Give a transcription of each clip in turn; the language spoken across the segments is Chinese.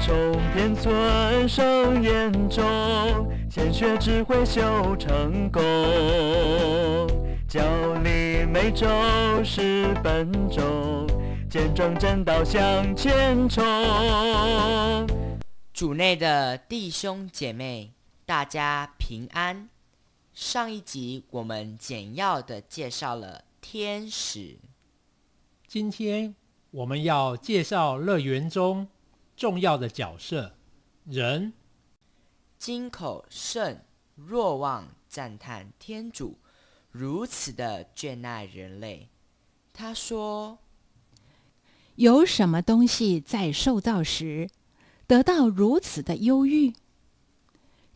中天尊上眼中，鲜血只会修成功，教你每周是本周，见证正道向前冲。主内的弟兄姐妹，大家平安。上一集我们简要的介绍了天使，今天我们要介绍乐园中。重要的角色，人。金口圣若望赞叹天主如此的眷爱人类。他说：“有什么东西在受造时得到如此的忧郁？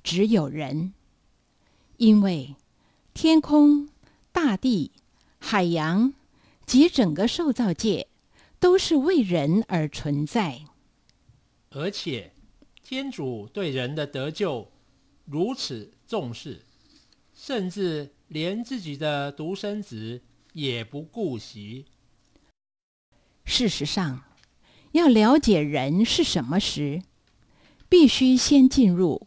只有人，因为天空、大地、海洋及整个受造界都是为人而存在。”而且，天主对人的得救如此重视，甚至连自己的独生子也不顾惜。事实上，要了解人是什么时，必须先进入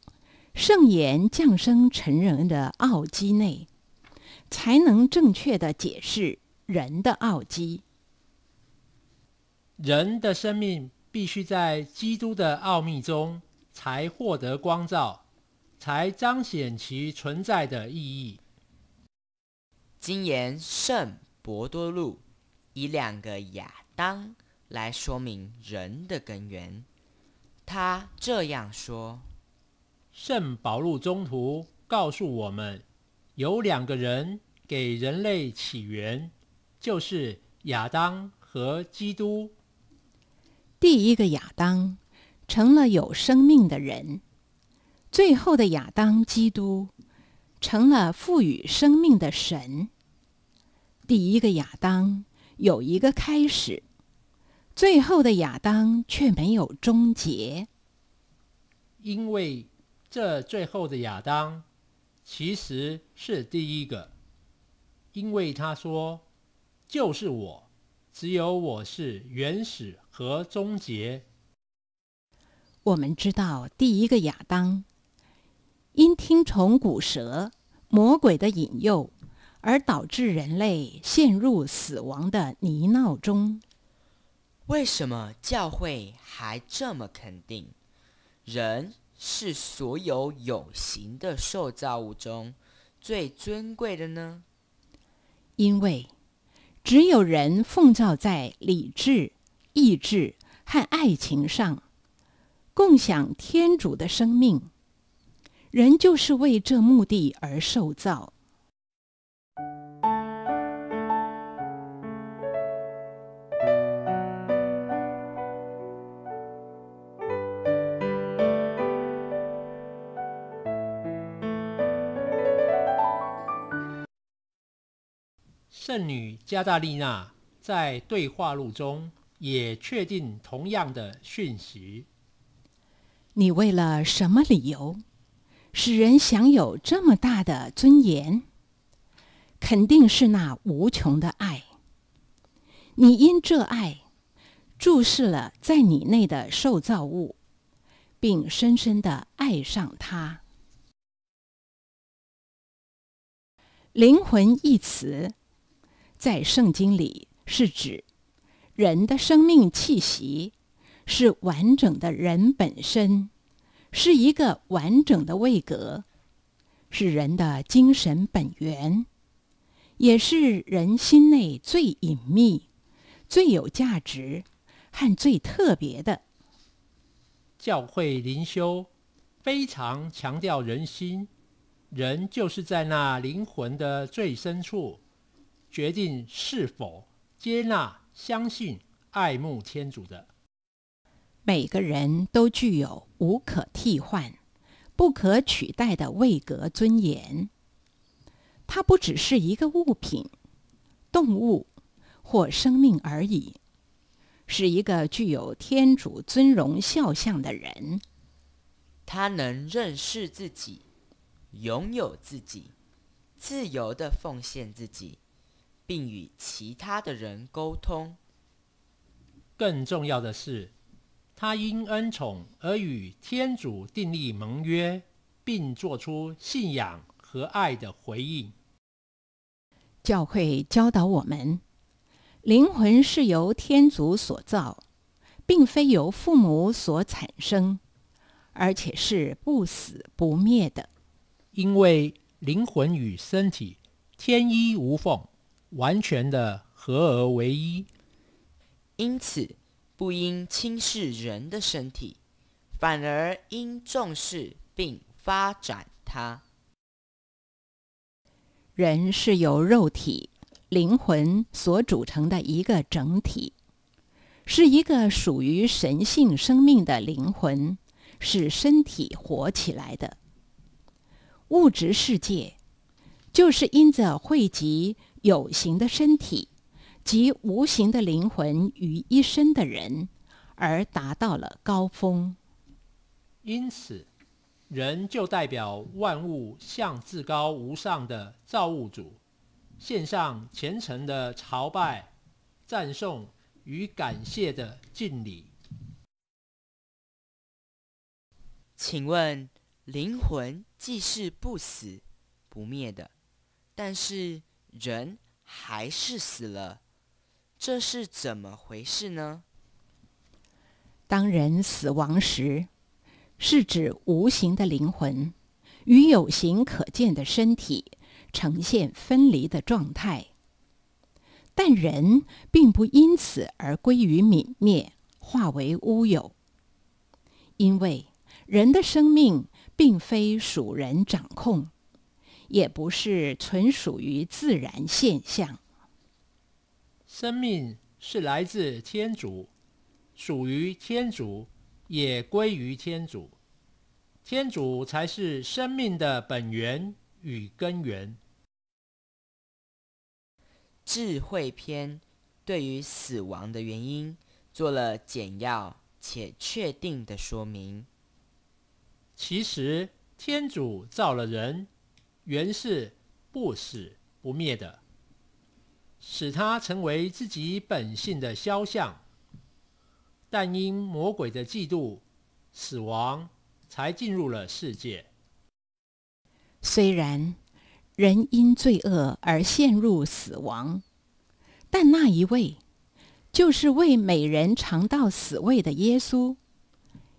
圣言降生成人的奥基内，才能正确的解释人的奥基。人的生命。必须在基督的奥秘中，才获得光照，才彰显其存在的意义。今言圣伯多禄以两个亚当来说明人的根源，他这样说：圣保禄中途告诉我们，有两个人给人类起源，就是亚当和基督。第一个亚当成了有生命的人，最后的亚当基督成了赋予生命的神。第一个亚当有一个开始，最后的亚当却没有终结，因为这最后的亚当其实是第一个，因为他说：“就是我，只有我是原始。”和终结。我们知道，第一个亚当因听从骨蛇魔鬼的引诱，而导致人类陷入死亡的泥淖中。为什么教会还这么肯定，人是所有有形的受造物中最尊贵的呢？因为只有人奉造在理智。意志和爱情上，共享天主的生命，人就是为这目的而受造。圣女加大利娜在对话录中。也确定同样的讯息。你为了什么理由，使人享有这么大的尊严？肯定是那无穷的爱。你因这爱注视了在你内的受造物，并深深的爱上它。灵魂一词在圣经里是指。人的生命气息是完整的人本身，是一个完整的位格，是人的精神本源，也是人心内最隐秘、最有价值和最特别的。教会灵修非常强调人心，人就是在那灵魂的最深处决定是否接纳。相信爱慕天主的每个人都具有无可替换、不可取代的位格尊严。它不只是一个物品、动物或生命而已，是一个具有天主尊荣肖像的人。他能认识自己，拥有自己，自由的奉献自己。并与其他的人沟通。更重要的是，他因恩宠而与天主订立盟约，并做出信仰和爱的回应。教会教导我们，灵魂是由天主所造，并非由父母所产生，而且是不死不灭的，因为灵魂与身体天衣无缝。完全的合而为一，因此不应轻视人的身体，反而应重视并发展它。人是由肉体、灵魂所组成的一个整体，是一个属于神性生命的灵魂，使身体活起来的物质世界，就是因着汇集。有形的身体及无形的灵魂于一身的人，而达到了高峰。因此，人就代表万物向至高无上的造物主献上虔诚的朝拜、赞颂与感谢的敬礼。请问，灵魂既是不死不灭的，但是？人还是死了，这是怎么回事呢？当人死亡时，是指无形的灵魂与有形可见的身体呈现分离的状态，但人并不因此而归于泯灭，化为乌有，因为人的生命并非属人掌控。也不是纯属于自然现象。生命是来自天主，属于天主，也归于天主。天主才是生命的本源与根源。智慧篇对于死亡的原因做了简要且确定的说明。其实天主造了人。原是不死不灭的，使他成为自己本性的肖像。但因魔鬼的嫉妒，死亡才进入了世界。虽然人因罪恶而陷入死亡，但那一位，就是为每人尝到死味的耶稣，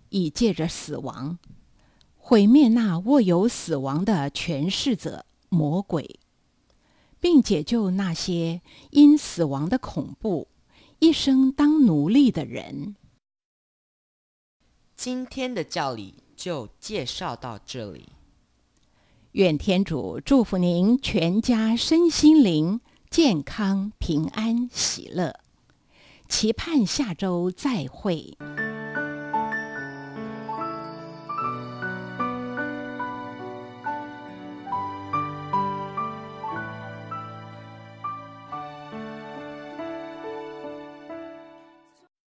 已借着死亡。毁灭那握有死亡的权势者魔鬼，并解救那些因死亡的恐怖一生当奴隶的人。今天的教理就介绍到这里。愿天主祝福您全家身心灵健康平安喜乐，期盼下周再会。